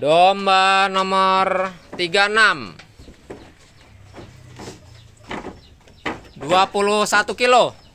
domba nomor 36 21 kilo